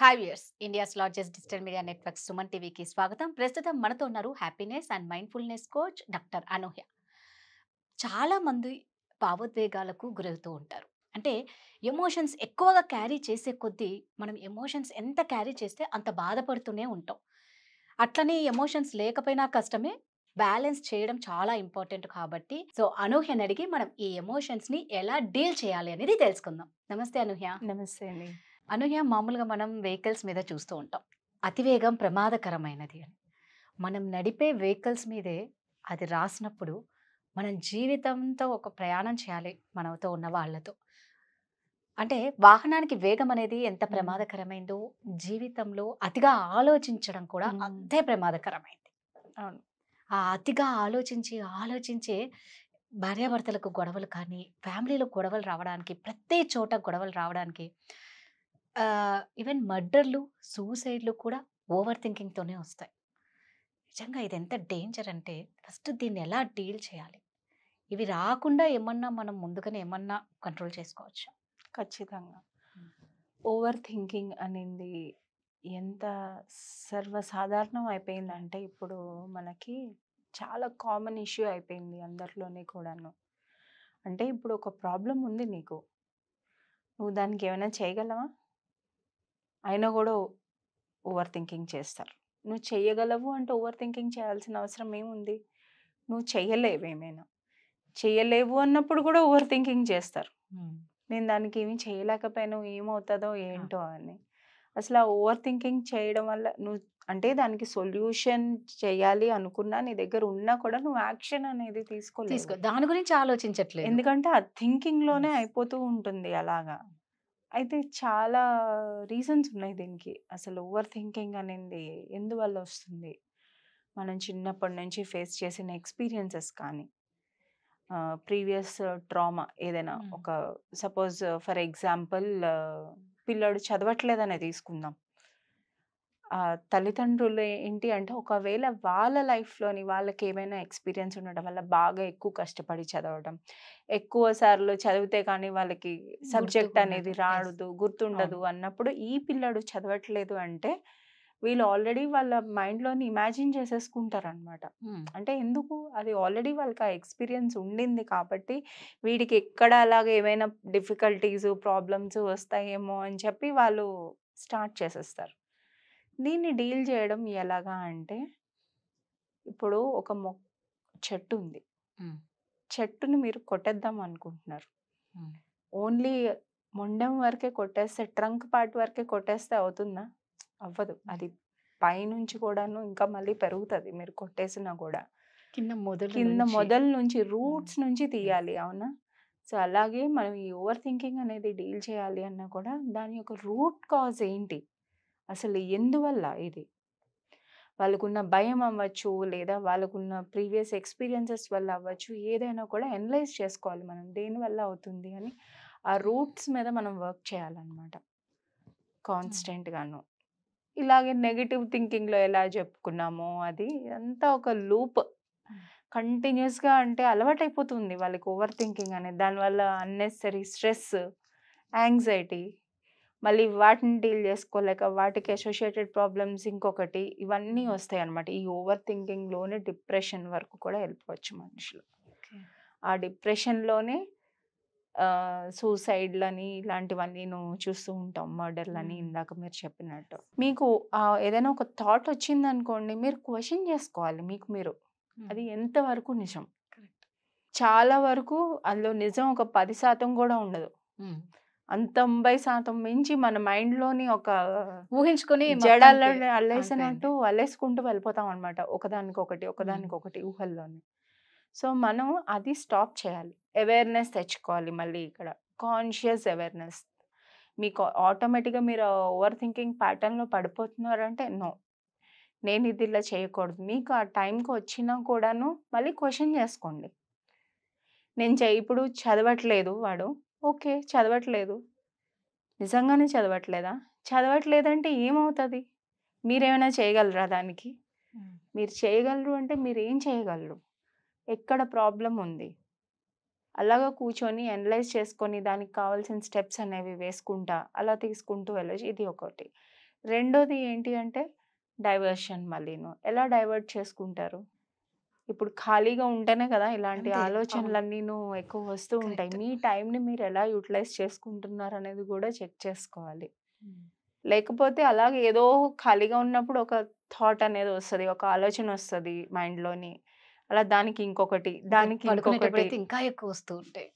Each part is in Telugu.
hi viewers India's largest digital media network Suman టీవీకి స్వాగతం ప్రస్తుతం మనతో ఉన్నారు happiness and mindfulness coach doctor Anuhya చాలామంది భావోద్వేగాలకు గురవుతూ ఉంటారు అంటే ఎమోషన్స్ ఎక్కువగా క్యారీ చేసే కొద్దీ మనం ఎమోషన్స్ ఎంత క్యారీ చేస్తే అంత బాధపడుతూనే ఉంటాం అట్లనే ఎమోషన్స్ లేకపోయినా కష్టమే బ్యాలెన్స్ చేయడం చాలా ఇంపార్టెంట్ కాబట్టి సో అనూహ్యని అడిగి మనం ఈ ఎమోషన్స్ని ఎలా డీల్ చేయాలి అనేది తెలుసుకుందాం నమస్తే అనూహ్య నమస్తే అండి అనూహ్య మామూలుగా మనం వెహికల్స్ మీద చూస్తూ ఉంటాం అతివేగం ప్రమాదకరమైనది అని మనం నడిపే వెహికల్స్ మీదే అది రాసినప్పుడు మనం జీవితంతో ఒక ప్రయాణం చేయాలి మనతో ఉన్న వాళ్ళతో అంటే వాహనానికి వేగం అనేది ఎంత ప్రమాదకరమైందో జీవితంలో అతిగా ఆలోచించడం కూడా అంతే ప్రమాదకరమైంది అవును ఆ అతిగా ఆలోచించి ఆలోచించే భార్యాభర్తలకు గొడవలు కానీ ఫ్యామిలీలో గొడవలు రావడానికి ప్రతి చోట గొడవలు రావడానికి ఈవెన్ మర్డర్లు సూసైడ్లు కూడా ఓవర్ థింకింగ్తోనే వస్తాయి నిజంగా ఇది ఎంత డేంజర్ అంటే ఫస్ట్ దీన్ని ఎలా డీల్ చేయాలి ఇవి రాకుండా ఏమన్నా మనం ముందుగానే ఏమన్నా కంట్రోల్ చేసుకోవచ్చు ఖచ్చితంగా ఓవర్ థింకింగ్ అనేది ఎంత సర్వసాధారణం అయిపోయిందంటే ఇప్పుడు మనకి చాలా కామన్ ఇష్యూ అయిపోయింది అందరిలోనే కూడాను అంటే ఇప్పుడు ఒక ప్రాబ్లం ఉంది నీకు నువ్వు దానికి ఏమైనా చేయగలవా అయినా కూడా ఓవర్ థింకింగ్ చేస్తారు నువ్వు చేయగలవు అంటే ఓవర్ థింకింగ్ చేయాల్సిన అవసరం ఏముంది నువ్వు చేయలేవు ఏమైనా చేయలేవు అన్నప్పుడు కూడా ఓవర్ థింకింగ్ చేస్తారు నేను దానికి ఏమి చేయలేకపోయినా ఏమవుతుందో ఏంటో అని అసలు ఆ ఓవర్ థింకింగ్ చేయడం వల్ల నువ్వు అంటే దానికి సొల్యూషన్ చేయాలి అనుకున్నా నీ దగ్గర ఉన్నా కూడా నువ్వు యాక్షన్ అనేది తీసుకోలేదు దాని గురించి ఆలోచించట్లేదు ఎందుకంటే ఆ థింకింగ్ లోనే అయిపోతూ ఉంటుంది అలాగా అయితే చాలా రీజన్స్ ఉన్నాయి దీనికి అసలు ఓవర్ థింకింగ్ అనేది ఎందువల్ల వస్తుంది మనం చిన్నప్పటి నుంచి ఫేస్ చేసిన ఎక్స్పీరియన్సెస్ కానీ ప్రీవియస్ ట్రామా ఏదైనా ఒక సపోజ్ ఫర్ ఎగ్జాంపుల్ పిల్లడు చదవట్లేదనే తీసుకుందాం తల్లిదండ్రులు ఏంటి అంటే ఒకవేళ వాళ్ళ లైఫ్లోని వాళ్ళకి ఏమైనా ఎక్స్పీరియన్స్ ఉండడం వల్ల బాగా ఎక్కువ కష్టపడి చదవడం ఎక్కువ సార్లు చదివితే కానీ వాళ్ళకి సబ్జెక్ట్ అనేది రాడదు గుర్తుండదు అన్నప్పుడు ఈ పిల్లడు చదవట్లేదు అంటే వీళ్ళు ఆల్రెడీ వాళ్ళ మైండ్లోని ఇమాజిన్ చేసేసుకుంటారు అనమాట అంటే ఎందుకు అది ఆల్రెడీ వాళ్ళకి ఆ ఎక్స్పీరియన్స్ ఉండింది కాబట్టి వీడికి ఎక్కడ అలాగ ఏమైనా డిఫికల్టీస్ ప్రాబ్లమ్స్ వస్తాయేమో అని చెప్పి వాళ్ళు స్టార్ట్ చేసేస్తారు దీన్ని డీల్ చేయడం ఎలాగా అంటే ఇప్పుడు ఒక మొ చెట్టు ఉంది చెట్టుని మీరు కొట్టేద్దాం అనుకుంటున్నారు ఓన్లీ మొండెం వరకే కొట్టేస్తే ట్రంక్ పార్ట్ వరకే కొట్టేస్తే అవుతుందా అవ్వదు అది పైనుంచి కూడాను ఇంకా మళ్ళీ పెరుగుతుంది మీరు కొట్టేసినా కూడా కింద మొదలు కింద మొదల నుంచి రూట్స్ నుంచి తీయాలి అవునా సో అలాగే మనం ఈ ఓవర్ థింకింగ్ అనేది డీల్ చేయాలి అన్నా కూడా దాని యొక్క రూట్ కాజ్ ఏంటి అసలు ఎందువల్ల ఇది వాళ్ళకున్న భయం అవ్వచ్చు లేదా వాళ్ళకున్న ప్రీవియస్ ఎక్స్పీరియన్సెస్ వల్ల అవ్వచ్చు ఏదైనా కూడా ఎనలైజ్ చేసుకోవాలి మనం దేనివల్ల అవుతుంది అని ఆ రూట్స్ మీద మనం వర్క్ చేయాలన్నమాట కాన్స్టెంట్గాను ఇలాగే నెగిటివ్ థింకింగ్లో ఎలా చెప్పుకున్నామో అది అంతా ఒక లూప్ కంటిన్యూస్గా అంటే అలవాటైపోతుంది వాళ్ళకి ఓవర్ థింకింగ్ అనేది దానివల్ల అన్నెసరీ స్ట్రెస్ యాంగ్జైటీ మళ్ళీ వాటిని డీల్ చేసుకోలేక వాటికి అసోసియేటెడ్ ప్రాబ్లమ్స్ ఇంకొకటి ఇవన్నీ వస్తాయి అనమాట ఈ ఓవర్ థింకింగ్లోనే డిప్రెషన్ వరకు కూడా వెళ్ళిపోవచ్చు మనుషులు ఆ డిప్రెషన్లోనే సూసైడ్లని ఇలాంటివన్నీ నువ్వు చూస్తూ ఉంటాం మర్డర్లని ఇందాక మీరు చెప్పినట్టు మీకు ఏదైనా ఒక థాట్ వచ్చిందనుకోండి మీరు క్వశ్చన్ చేసుకోవాలి మీకు మీరు అది ఎంతవరకు నిజం చాలా వరకు అందులో నిజం ఒక పది శాతం కూడా ఉండదు అంత తొంభై శాతం మించి మన మైండ్లోని ఒక ఊహించుకొని జడాలు అల్లేసినట్టు అల్లేసుకుంటూ వెళ్ళిపోతాం అనమాట ఒకదానికి ఒకటి ఒకదానికి ఒకటి ఊహల్లోని సో మనం అది స్టాప్ చేయాలి అవేర్నెస్ తెచ్చుకోవాలి మళ్ళీ ఇక్కడ కాన్షియస్ అవేర్నెస్ మీకు ఆటోమేటిక్గా మీరు ఓవర్ థింకింగ్ ప్యాటర్న్లో పడిపోతున్నారంటే నో నేను ఇది ఇలా చేయకూడదు మీకు ఆ టైంకి వచ్చినా కూడాను మళ్ళీ క్వశ్చన్ చేసుకోండి నేను చే ఇప్పుడు చదవట్లేదు వాడు ఓకే చదవట్లేదు నిజంగానే చదవట్లేదా చదవట్లేదంటే ఏమవుతుంది మీరేమైనా చేయగలరా దానికి మీరు చేయగలరు అంటే మీరు ఏం చేయగలరు ఎక్కడ ప్రాబ్లం ఉంది అలాగా కూర్చొని అనలైజ్ చేసుకొని దానికి కావాల్సిన స్టెప్స్ అనేవి వేసుకుంటా అలా తీసుకుంటూ వెళ్ళచ్చు ఇది ఒకటి రెండోది ఏంటి అంటే డైవర్షన్ మళ్ళీను ఎలా డైవర్ట్ చేసుకుంటారు ఇప్పుడు ఖాళీగా ఉంటేనే కదా ఇలాంటి ఆలోచనలన్నీ ఎక్కువ వస్తూ ఉంటాయి మీ టైంని మీరు ఎలా యూటిలైజ్ చేసుకుంటున్నారు అనేది కూడా చెక్ చేసుకోవాలి లేకపోతే అలాగే ఏదో ఖాళీగా ఉన్నప్పుడు ఒక థాట్ అనేది వస్తుంది ఒక ఆలోచన వస్తుంది మైండ్లోని అలా దానికి ఇంకొకటి దానికి ఇంకొకటి ఇంకా ఎక్కువ వస్తూ ఉంటాయి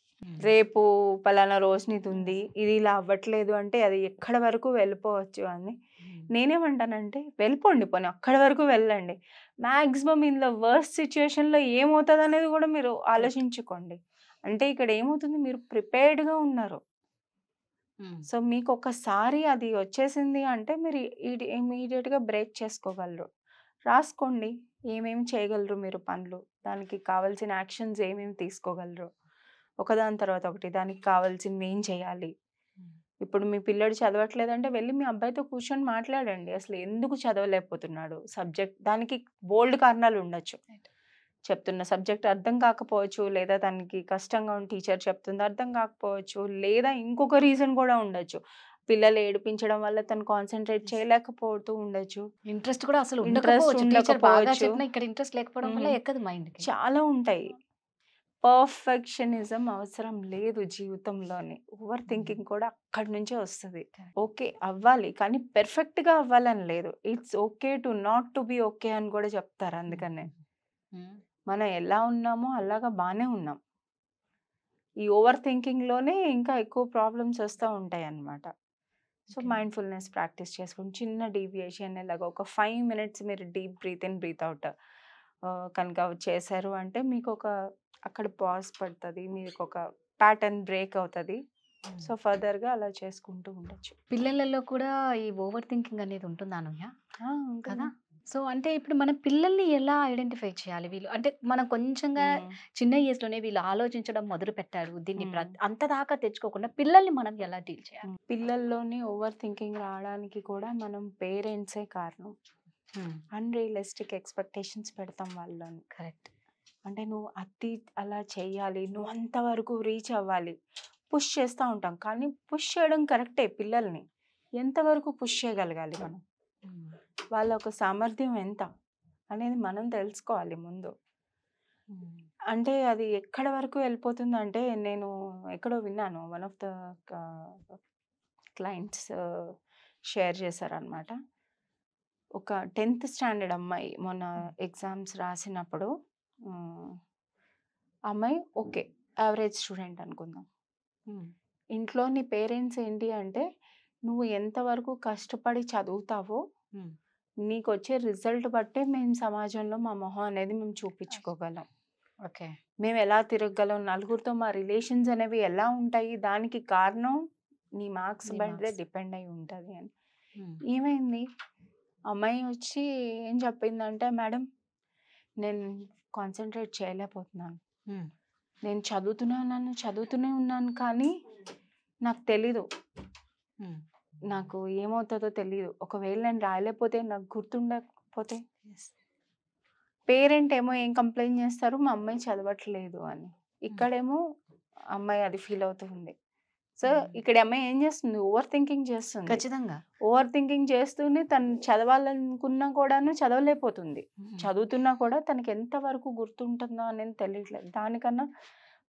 రేపు పలానా రోజునిది తుంది ఇది ఇలా అవ్వట్లేదు అంటే అది ఎక్కడ వరకు వెళ్ళిపోవచ్చు అని నేనేమంటానంటే వెళ్ళిపోండి పోనీ అక్కడ వరకు వెళ్ళండి మ్యాక్సిమం ఇందులో వర్స్ట్ సిచ్యుయేషన్లో ఏమవుతుంది అనేది కూడా మీరు ఆలోచించుకోండి అంటే ఇక్కడ ఏమవుతుంది మీరు ప్రిపేర్డ్గా ఉన్నారు సో మీకు ఒకసారి అది వచ్చేసింది అంటే మీరు ఇమీడియట్గా బ్రేక్ చేసుకోగలరు రాసుకోండి ఏమేమి చేయగలరు మీరు పనులు దానికి కావాల్సిన యాక్షన్స్ ఏమేమి తీసుకోగలరు ఒకదాని తర్వాత ఒకటి దానికి కావాల్సింది ఏం చేయాలి ఇప్పుడు మీ పిల్లడు చదవట్లేదంటే వెళ్ళి మీ అబ్బాయితో కూర్చొని మాట్లాడండి అసలు ఎందుకు చదవలేకపోతున్నాడు సబ్జెక్ట్ దానికి బోల్డ్ కారణాలు ఉండొచ్చు చెప్తున్న సబ్జెక్ట్ అర్థం కాకపోవచ్చు లేదా తనకి కష్టంగా ఉన్న టీచర్ చెప్తుంది అర్థం కాకపోవచ్చు లేదా ఇంకొక రీజన్ కూడా ఉండొచ్చు పిల్లలు ఏడిపించడం వల్ల తను కాన్సన్ట్రేట్ చేయలేకపోతూ ఉండొచ్చు ఇంట్రెస్ట్ కూడా అసలు ఇంట్రెస్ట్ ఇక్కడ ఇంట్రెస్ట్ లేకపోవడం వల్ల ఎక్కదు మైండ్ చాలా ఉంటాయి పర్ఫెక్షనిజం అవసరం లేదు జీవితంలోని ఓవర్ థింకింగ్ కూడా అక్కడి నుంచే వస్తుంది ఓకే అవ్వాలి కానీ పెర్ఫెక్ట్గా అవ్వాలని లేదు it's okay to not to be okay అని కూడా చెప్తారు అందుకనే మనం ఎలా ఉన్నామో అలాగా బాగానే ఉన్నాం ఈ ఓవర్ థింకింగ్లోనే ఇంకా ఎక్కువ ప్రాబ్లమ్స్ వస్తూ ఉంటాయి అన్నమాట సో మైండ్ఫుల్నెస్ ప్రాక్టీస్ చేసుకుని చిన్న డీవియేషన్ ఇలాగ ఒక ఫైవ్ మినిట్స్ మీరు deep breath in breath out కనుక చేశారు అంటే మీకు ఒక అక్కడ పాజ్ పడుతుంది మీకు ఒక ప్యాటర్న్ బ్రేక్ అవుతుంది సో ఫర్దర్గా అలా చేసుకుంటూ ఉండొచ్చు పిల్లలలో కూడా ఈ ఓవర్ థింకింగ్ అనేది ఉంటుంది అనయ్య కదా సో అంటే ఇప్పుడు మన పిల్లల్ని ఎలా ఐడెంటిఫై చేయాలి వీళ్ళు అంటే మనం కొంచెంగా చిన్న లోనే వీళ్ళు ఆలోచించడం మొదలు పెట్టారు దీన్ని అంత దాకా తెచ్చుకోకుండా పిల్లల్ని మనం ఎలా డీల్ చేయాలి పిల్లల్లోని ఓవర్ థింకింగ్ రావడానికి కూడా మనం పేరెంట్సే కారణం అన్ రియలిస్టిక్ ఎక్స్పెక్టేషన్స్ పెడతాం వాళ్ళలోని కరెక్ట్ అంటే నువ్వు అతి అలా చేయాలి నువ్వు అంతవరకు రీచ్ అవ్వాలి పుష్ చేస్తూ ఉంటాం కానీ పుష్ చేయడం కరెక్టే పిల్లల్ని ఎంతవరకు పుష్ చేయగలగాలి మనం వాళ్ళ ఒక సామర్థ్యం ఎంత అనేది మనం తెలుసుకోవాలి ముందు అంటే అది ఎక్కడ వరకు వెళ్ళిపోతుందంటే నేను ఎక్కడో విన్నాను one of the clients share చేశారనమాట ఒక టెన్త్ స్టాండర్డ్ అమ్మాయి మొన్న ఎగ్జామ్స్ రాసినప్పుడు అమ్మాయి ఓకే యావరేజ్ స్టూడెంట్ అనుకుందాం ఇంట్లో నీ పేరెంట్స్ ఏంటి అంటే నువ్వు ఎంతవరకు కష్టపడి చదువుతావో నీకు వచ్చే రిజల్ట్ బట్టే మేము సమాజంలో మా మొహం అనేది మేము చూపించుకోగలం ఓకే మేము ఎలా తిరగగలం నలుగురితో మా రిలేషన్స్ అనేవి ఎలా ఉంటాయి దానికి కారణం నీ మార్క్స్ బట్టే డిపెండ్ అయి ఉంటుంది అని ఏమైంది అమ్మాయి వచ్చి ఏం చెప్పిందంటే మేడం నేను కాన్సన్ట్రేట్ చేయలేకపోతున్నాను నేను చదువుతూనే ఉన్నాను చదువుతూనే ఉన్నాను కానీ నాకు తెలీదు నాకు ఏమవుతుందో తెలియదు ఒకవేళ నేను రాయలేకపోతే నాకు గుర్తుండకపోతే పేరెంట్ ఏమో ఏం కంప్లైంట్ చేస్తారు మా అమ్మాయి చదవట్లేదు అని ఇక్కడేమో అమ్మాయి అది ఫీల్ అవుతుంది సో ఇక్కడ అమ్మాయి ఏం చేస్తుంది ఓవర్ థింకింగ్ చేస్తుంది ఖచ్చితంగా ఓవర్ థింకింగ్ చేస్తూనే తను చదవాలనుకున్నా కూడాను చదవలేకపోతుంది చదువుతున్నా కూడా తనకి ఎంత వరకు గుర్తుంటుందో అనేది తెలియట్లేదు దానికన్నా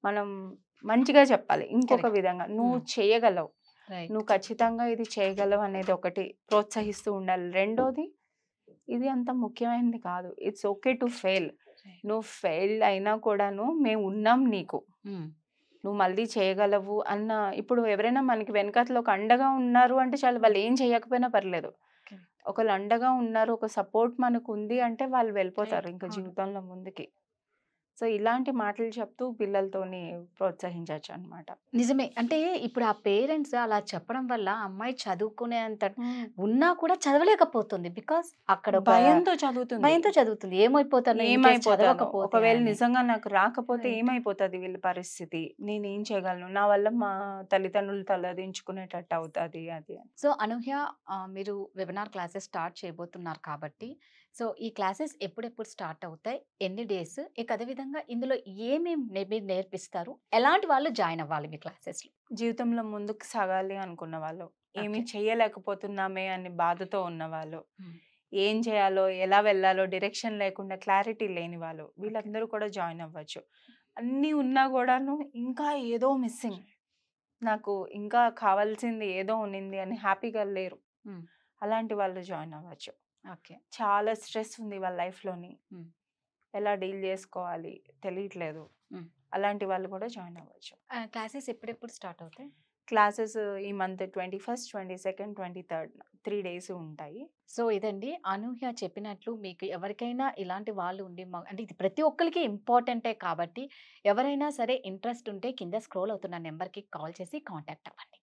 మనం మంచిగా చెప్పాలి ఇంకొక విధంగా నువ్వు చేయగలవు నువ్వు ఖచ్చితంగా ఇది చేయగలవు అనేది ఒకటి ప్రోత్సహిస్తూ ఉండాలి రెండోది ఇది అంత ముఖ్యమైనది కాదు ఇట్స్ ఓకే టు ఫెయిల్ నువ్వు ఫెయిల్ అయినా కూడాను మేము ఉన్నాం నీకు నువ్వు మళ్ళీ చేయగలవు అన్న ఇప్పుడు ఎవరైనా మనకి వెనకాతలో ఒక అండగా ఉన్నారు అంటే చాలా వాళ్ళు ఏం చేయకపోయినా పర్లేదు ఒకళ్ళు అండగా ఉన్నారు ఒక సపోర్ట్ మనకు ఉంది అంటే వాళ్ళు వెళ్ళిపోతారు ఇంకా జీవితంలో ముందుకి సో ఇలాంటి మాటలు చెప్తూ పిల్లలతోని ప్రోత్సహించవచ్చు అనమాట నిజమే అంటే ఇప్పుడు ఆ పేరెంట్స్ అలా చెప్పడం వల్ల అమ్మాయి చదువుకునే అంత ఉన్నా కూడా చదవలేకపోతుంది బికాస్ అక్కడ భయంతో చదువుతుంది భయంతో చదువుతుంది ఏమైపోతాను ఏమైపోతాను ఒకవేళ నిజంగా నాకు రాకపోతే ఏమైపోతుంది వీళ్ళ పరిస్థితి నేను ఏం చేయగలను నా వల్ల మా తల్లిదండ్రులు తలదించుకునేటట్టు అవుతుంది అది సో అనూహ్య మీరు వెబినార్ క్లాసెస్ స్టార్ట్ చేయబోతున్నారు కాబట్టి సో ఈ క్లాసెస్ ఎప్పుడెప్పుడు స్టార్ట్ అవుతాయి ఎన్ని డేస్ ఇక అదేవిధంగా ఇందులో ఏమేమి నేర్పిస్తారు ఎలాంటి వాళ్ళు జాయిన్ అవ్వాలి మీ క్లాసెస్లో జీవితంలో ముందుకు సాగాలి అనుకున్న వాళ్ళు ఏమి చేయలేకపోతున్నామే అని బాధతో ఉన్నవాళ్ళు ఏం చేయాలో ఎలా వెళ్ళాలో డైరెక్షన్ లేకుండా క్లారిటీ లేని వాళ్ళు వీళ్ళందరూ కూడా జాయిన్ అవ్వచ్చు అన్నీ ఉన్నా కూడాను ఇంకా ఏదో మిస్సింగ్ నాకు ఇంకా కావాల్సింది ఏదో ఉన్నింది అని హ్యాపీగా లేరు అలాంటి వాళ్ళు జాయిన్ అవ్వచ్చు చాలా స్ట్రెస్ ఉంది వాళ్ళ లైఫ్లోని ఎలా డీల్ చేసుకోవాలి తెలియట్లేదు అలాంటి వాళ్ళు కూడా జాయిన్ అవ్వచ్చు క్లాసెస్ ఎప్పుడెప్పుడు స్టార్ట్ అవుతాయి క్లాసెస్ ఈ month twenty first twenty second twenty third three days ఉంటాయి సో ఇదండి అనూహ్య చెప్పినట్లు మీకు ఎవరికైనా ఇలాంటి వాళ్ళు ఉండి అంటే ఇది ప్రతి ఒక్కరికి ఇంపార్టెంటే కాబట్టి ఎవరైనా సరే ఇంట్రెస్ట్ ఉంటే కింద స్క్రోల్ అవుతున్న నెంబర్కి కాల్ చేసి కాంటాక్ట్ అవ్వండి